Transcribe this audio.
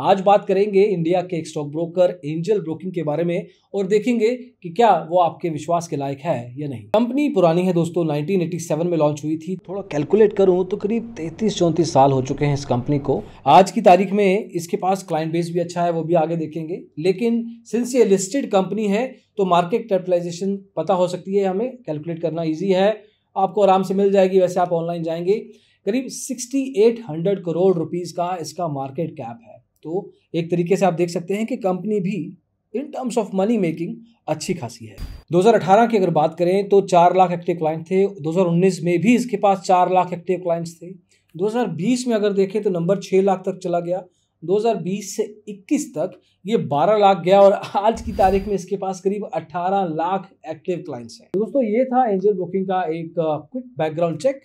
आज बात करेंगे इंडिया के एक स्टॉक ब्रोकर एंजल ब्रोकिंग के बारे में और देखेंगे कि क्या वो आपके विश्वास के लायक है या नहीं कंपनी पुरानी है दोस्तों 1987 में लॉन्च हुई थी थोड़ा कैलकुलेट करूं तो करीब 33 चौंतीस साल हो चुके हैं इस कंपनी को आज की तारीख में इसके पास क्लाइंट बेस भी अच्छा है वो भी आगे देखेंगे लेकिन सिंस ये लिस्टेड कंपनी है तो मार्केट कैपिटलाइजेशन पता हो सकती है हमें कैलकुलेट करना ईजी है आपको आराम से मिल जाएगी वैसे आप ऑनलाइन जाएंगे करीब 6800 करोड़ रुपीस का इसका मार्केट कैप है तो एक तरीके से आप देख सकते हैं कि कंपनी भी in terms of money making अच्छी खासी है 2018 की अगर बात करें तो चार लाख एक्टिव क्लाइंट थे 2019 में भी इसके पास चार लाख एक्टिव क्लाइंट्स थे 2020 में अगर देखें तो नंबर छः लाख तक चला गया 2020 से 21 तक ये 12 लाख गया और आज की तारीख में इसके पास करीब 18 लाख एक्टिव क्लाइंट्स हैं दोस्तों ये था एंजल ब्रोकिंग का एक क्विक बैकग्राउंड चेक